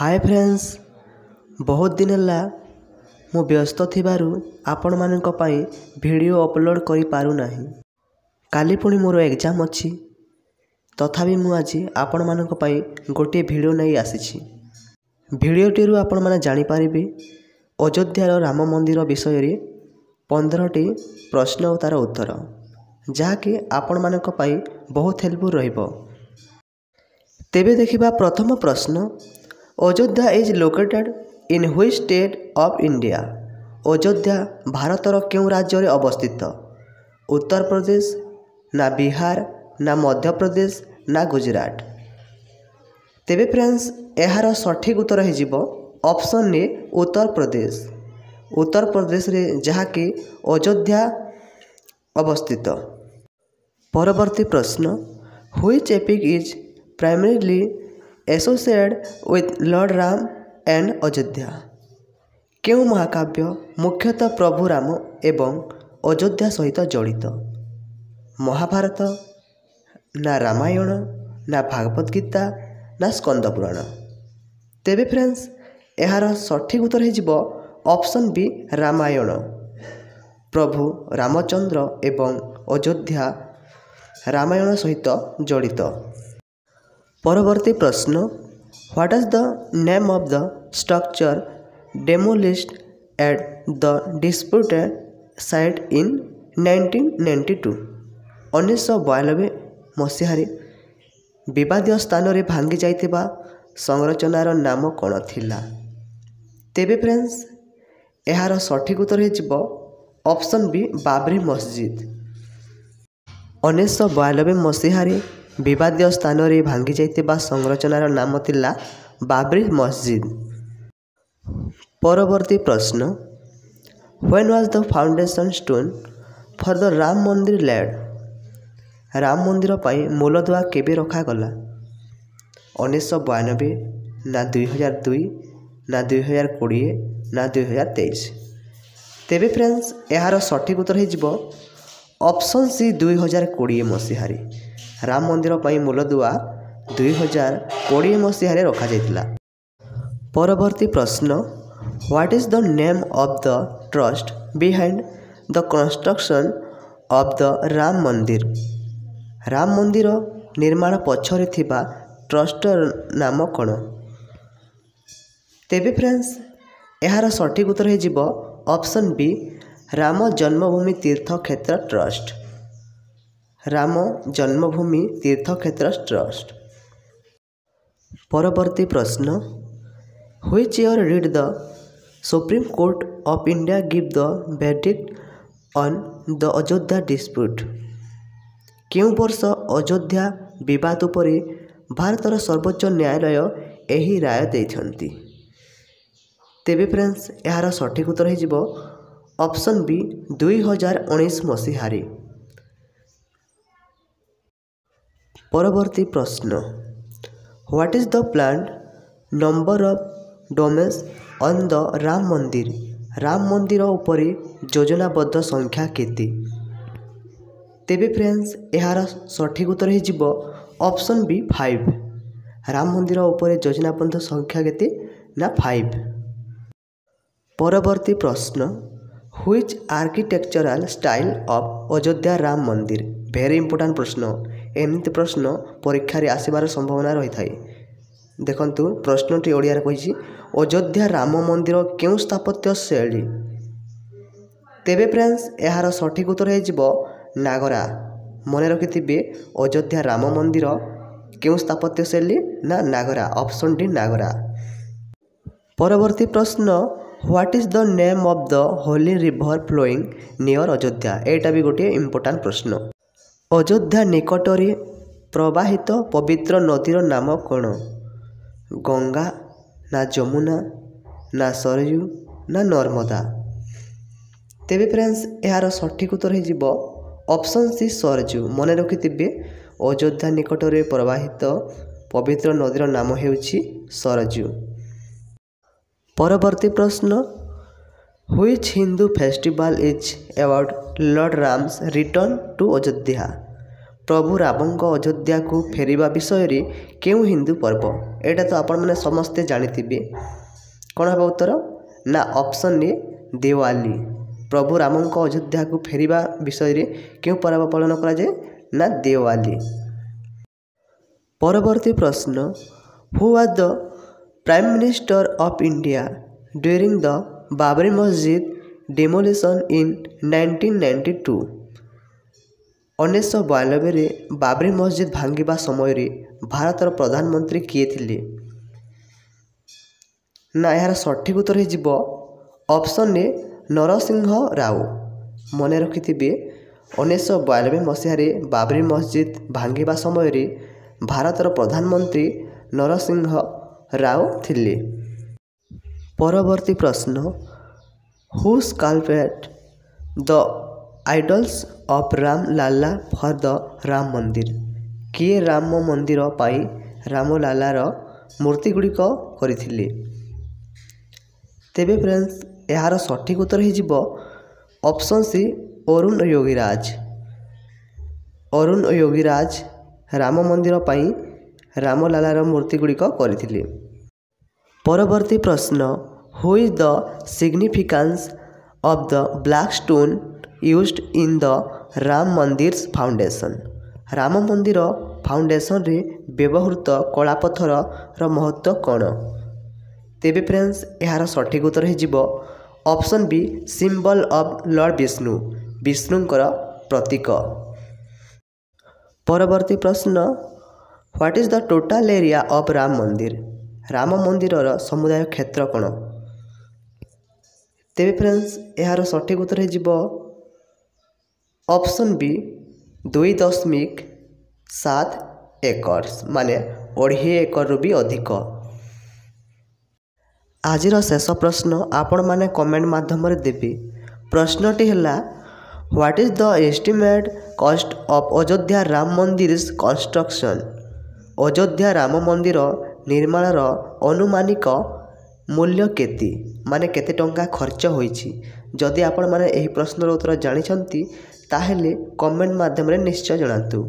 ହାଏ friends ବହୁତ ଦିନ ହେଲା ମୁଁ ବ୍ୟସ୍ତ ଥିବାରୁ ଆପଣମାନଙ୍କ ପାଇଁ ଭିଡ଼ିଓ ଅପଲୋଡ଼ କରିପାରୁନାହିଁ କାଲି ପୁଣି ମୋର ଏକ୍ଜାମ୍ ଅଛି ତଥାପି ମୁଁ ଆଜି ଆପଣମାନଙ୍କ ପାଇଁ ଗୋଟିଏ ଭିଡ଼ିଓ ନେଇ ଆସିଛି ଭିଡ଼ିଓଟିରୁ ଆପଣମାନେ ଜାଣିପାରିବେ ଅଯୋଧ୍ୟାର ରାମ ମନ୍ଦିର ବିଷୟରେ ପନ୍ଦରଟି ପ୍ରଶ୍ନ ଓ ତା'ର ଉତ୍ତର ଯାହାକି ଆପଣମାନଙ୍କ ପାଇଁ ବହୁତ ହେଲ୍ପଫୁଲ୍ ରହିବ ତେବେ ଦେଖିବା ପ୍ରଥମ ପ୍ରଶ୍ନ Ajodhya is located in which state of India? Ayodhya ଭାରତର କେଉଁ ରାଜ୍ୟରେ ଅବସ୍ଥିତ ଉତ୍ତରପ୍ରଦେଶ ନା ବିହାର ନା ମଧ୍ୟପ୍ରଦେଶ ନା ଗୁଜୁରାଟ ତେବେ ଫ୍ରେଣ୍ଡସ୍ ଏହାର ସଠିକ୍ ଉତ୍ତର ହୋଇଯିବ ଅପସନ୍ରେ ଉତ୍ତରପ୍ରଦେଶ ଉତ୍ତରପ୍ରଦେଶରେ ଯାହାକି ଅଯୋଧ୍ୟା ଅବସ୍ଥିତ ପରବର୍ତ୍ତୀ ପ୍ରଶ୍ନ which epic is primarily associate with lord Ram and Ayodhya କେଉଁ ମହାକାବ୍ୟ ମୁଖ୍ୟତଃ ପ୍ରଭୁ ରାମ ଏବଂ ଅଯୋଧ୍ୟା ସହିତ ଜଡ଼ିତ ମହାଭାରତ ନା ରାମାୟଣ ନା ଭାଗବତ ଗୀତା ନା ସ୍କନ୍ଦ ପୁରାଣ ତେବେ ଫ୍ରେଣ୍ଡସ୍ ଏହାର ସଠିକ ଉତ୍ତର ହୋଇଯିବ ଅପସନ୍ ବି ରାମାୟଣ ପ୍ରଭୁ ରାମଚନ୍ଦ୍ର ଏବଂ ଅଯୋଧ୍ୟା ରାମାୟଣ ସହିତ ଜଡ଼ିତ ପରବର୍ତ୍ତୀ ପ୍ରଶ୍ନ what is the name of the structure demolished at the disputed site in nineteen ninety two ଉଣେଇଶହ ବୟାନବେ ମସିହାରେ ବିବାଦୀୟ ସ୍ଥାନରେ ଭାଙ୍ଗି ଯାଇଥିବା ସଂରଚନାର ନାମ କ'ଣ ଥିଲା ତେବେ ଫ୍ରେଣ୍ଡସ୍ ଏହାର ସଠିକ ଉତ୍ତର ହୋଇଯିବ ଅପସନ୍ ବି ବାବ୍ରି ମସଜିଦ୍ ଉଣେଇଶହ ବୟାନବେ ମସିହାରେ ବିବାଦୀୟ ସ୍ଥାନରେ ଭାଙ୍ଗିଯାଇଥିବା ସଂରଚନାର ନାମ ଥିଲା ବାବ୍ରି ମସଜିଦ୍ ପରବର୍ତ୍ତୀ ପ୍ରଶ୍ନ when was the foundation stone for the Ram Mandir laid Ram Mandir ପାଇଁ ମୂଲଦୁଆ କେବେ ରଖାଗଲା ଉଣେଇଶହ ବୟାନବେ ନା ଦୁଇହଜାର ଦୁଇ ନା ଦୁଇହଜାର କୋଡ଼ିଏ ନା ଦୁଇହଜାର ତେଇଶ ତେବେ ଫ୍ରେଣ୍ଡସ୍ ଏହାର ସଠିକ୍ ଉତ୍ତର ହୋଇଯିବ ଅପସନ୍ ସି ଦୁଇହଜାର କୋଡ଼ିଏ ମସିହାରେ ରାମ ମନ୍ଦିର ପାଇଁ ମୂଲଦୁଆ ଦୁଇହଜାର କୋଡ଼ିଏ ମସିହାରେ ରଖାଯାଇଥିଲା ପରବର୍ତ୍ତୀ ପ୍ରଶ୍ନ what is the name of the trust behind the construction of the Ram Mandir Ram ମନ୍ଦିର ନିର୍ମାଣ ପଛରେ ଥିବା ଟ୍ରଷ୍ଟର ନାମ କ'ଣ ତେବେ ଫ୍ରେଣ୍ଡସ୍ ଏହାର ସଠିକ ଉତ୍ତର ହୋଇଯିବ ଅପସନ୍ ବି ରାମ ଜନ୍ମଭୂମି ତୀର୍ଥ କ୍ଷେତ୍ର ଟ୍ରଷ୍ଟ जन्मभूमि तीर्थ क्षेत्र ट्रस्ट परवर्ती प्रश्न which year did the supreme court of India give the verdict on the Ayodhya dispute केही वर्ष अझ्यादले भारत सर्वोच्च न्यायालय यही राय दिन सठिक उत्तर हजुर अप्सन वि दुई हजार उन्स পরবর্তী প্রশ্ন what is the plan number of domes on the Ram Mandir Ram মন্দির উপরে যোজনাবদ্ধ সংখ্যা কেতে তেবে ফ্রেন্ডস এর সঠিক উত্তর হয়ে অপশন বি ফাইভ রাম মন্দির উপরে যোজনাবদ্ধ সংখ্যা কেতে না ফাইভ পরবর্তী প্রশ্ন which architectural style of Ayodhya Ram Mandir very important প্রশ্ন ଏମିତି ପ୍ରଶ୍ନ ପରୀକ୍ଷାରେ ଆସିବାର ସମ୍ଭାବନା ରହିଥାଏ ଦେଖନ୍ତୁ ପ୍ରଶ୍ନଟି ଓଡ଼ିଆରେ କହିଛି ଅଯୋଧ୍ୟା ରାମ ମନ୍ଦିର କେଉଁ ସ୍ଥାପତ୍ୟ ଶୈଳୀ ତେବେ ଫ୍ରେଣ୍ଡସ୍ ଏହାର ସଠିକ୍ ଉତ୍ତର ହେଇଯିବ ନାଗରା ମନେ ରଖିଥିବେ ଅଯୋଧ୍ୟା ରାମ ମନ୍ଦିର କେଉଁ ସ୍ଥାପତ୍ୟ ଶୈଳୀ ନା ନାଗରା ଅପସନ୍ ଡି ନାଗରା ପରବର୍ତ୍ତୀ ପ୍ରଶ୍ନ what is the name of the holy river flowing near Ayodhya ଏଇଟା ବି ଗୋଟିଏ ଇମ୍ପୋର୍ଟାଣ୍ଟ ପ୍ରଶ୍ନ ଅଯୋଧ୍ୟା ନିକଟରେ ପ୍ରବାହିତ ପବିତ୍ର ନଦୀର ନାମ କ'ଣ ଗଙ୍ଗା ନା ଯମୁନା ନା ସରୟୁ ନା ନର୍ମଦା ତେବେ ଫ୍ରେଣ୍ଡସ୍ ଏହାର ସଠିକ ଉତ୍ତର ହୋଇଯିବ ଅପସନ୍ ସି ସରଜୁ ମନେ ରଖିଥିବେ ଅଯୋଧ୍ୟା ନିକଟରେ ପ୍ରବାହିତ ପବିତ୍ର ନଦୀର ନାମ ହେଉଛି ସରଜୁ ପରବର୍ତ୍ତୀ ପ୍ରଶ୍ନ which Hindu festival is award lord Ram's return to Ayodhya ପ୍ରଭୁ ରାମଙ୍କ ଅଯୋଧ୍ୟାକୁ ଫେରିବା ବିଷୟରେ କେଉଁ ହିନ୍ଦୁ ପର୍ବ ଏଇଟା ତ ଆପଣମାନେ ସମସ୍ତେ ଜାଣିଥିବେ କ'ଣ ହେବ ଉତ୍ତର ନା ଅପସନ୍ ଏ ଦେୱାଲି ପ୍ରଭୁ ରାମଙ୍କ ଅଯୋଧ୍ୟାକୁ ଫେରିବା ବିଷୟରେ କେଉଁ ପର୍ବ ପାଳନ କରାଯାଏ ନା ଦେୱାଲି ପରବର୍ତ୍ତୀ ପ୍ରଶ୍ନ who are the prime minister of India during the Babri Masjid demolition in nineteen ninety two ଉଣେଇଶହ ବୟାନବେରେ ବାବରି ମସଜିଦ ଭାଙ୍ଗିବା ସମୟରେ ଭାରତର ପ୍ରଧାନମନ୍ତ୍ରୀ କିଏ ଥିଲେ ନା ଏହାର ସଠିକ ଉତ୍ତର ହୋଇଯିବ ଅପସନ୍ ଏ ନରସିଂହ ରାଓ ମନେ ରଖିଥିବେ ଉଣେଇଶହ ବୟାନବେ ମସିହାରେ ବାବରି ମସଜିଦ ଭାଙ୍ଗିବା ସମୟରେ ଭାରତର ପ୍ରଧାନମନ୍ତ୍ରୀ ନରସିଂହ ରାଓ ଥିଲେ ପରବର୍ତ୍ତୀ ପ୍ରଶ୍ନ who sculpted the idols of Ram Lalla for the Ram Mandir କିଏ ରାମ ମନ୍ଦିର ପାଇଁ ରାମଲାଲାର ମୂର୍ତ୍ତି ଗୁଡ଼ିକ କରିଥିଲେ ତେବେ ଫ୍ରେଣ୍ଡସ୍ ଏହାର ସଠିକ ଉତ୍ତର ହୋଇଯିବ ଅପସନ୍ ସି ଅରୁଣ ୟୋଗୀରାଜ ଅରୁଣ ୟୋଗୀରାଜ ରାମ ମନ୍ଦିର ପାଇଁ ରାମଲାଲାର ମୂର୍ତ୍ତି ଗୁଡ଼ିକ କରିଥିଲେ ପରବର୍ତ୍ତୀ ପ୍ରଶ୍ନ which the significance of the black stone used in the Ram Mandir foundation Ram ମନ୍ଦିର ଫାଉଣ୍ଡେସନ୍ରେ ବ୍ୟବହୃତ କଳା ପଥରର ମହତ୍ଵ କ'ଣ ତେବେ ଫ୍ରେଣ୍ଡସ୍ ଏହାର ସଠିକ ଉତ୍ତର ହୋଇଯିବ option B symbol of lord Vishnu ବିଷ୍ଣୁଙ୍କର ପ୍ରତୀକ ପରବର୍ତ୍ତୀ ପ୍ରଶ୍ନ what is the total area of Ram Mandir Ram ମନ୍ଦିରର ସମୁଦାୟ କ୍ଷେତ୍ର କ'ଣ ତେବେ ଫ୍ରେଣ୍ଡସ୍ ଏହାର ସଠିକ ଉତ୍ତର ହୋଇଯିବ ଅପସନ୍ ବି ଦୁଇ ଦଶମିକ ସାତ ଏକର ମାନେ ଅଢ଼େଇ ଏକରରୁ ବି ଅଧିକ ଆଜିର ଶେଷ ପ୍ରଶ୍ନ ଆପଣମାନେ କମେଣ୍ଟ ମାଧ୍ୟମରେ ଦେବି ପ୍ରଶ୍ନଟି ହେଲା what is the estimate cost of Ayodhya Ram Mandir is construction Ayodhya Ram ମନ୍ଦିର ନିର୍ମାଣର ଆନୁମାନିକ ମୂଲ୍ୟ କେତେ ମାନେ କେତେ ଟଙ୍କା ଖର୍ଚ୍ଚ ହୋଇଛି ଯଦି ଆପଣମାନେ ଏହି ପ୍ରଶ୍ନର ଉତ୍ତର ଜାଣିଛନ୍ତି ତା'ହେଲେ କମେଣ୍ଟ ମାଧ୍ୟମରେ ନିଶ୍ଚୟ ଜଣାନ୍ତୁ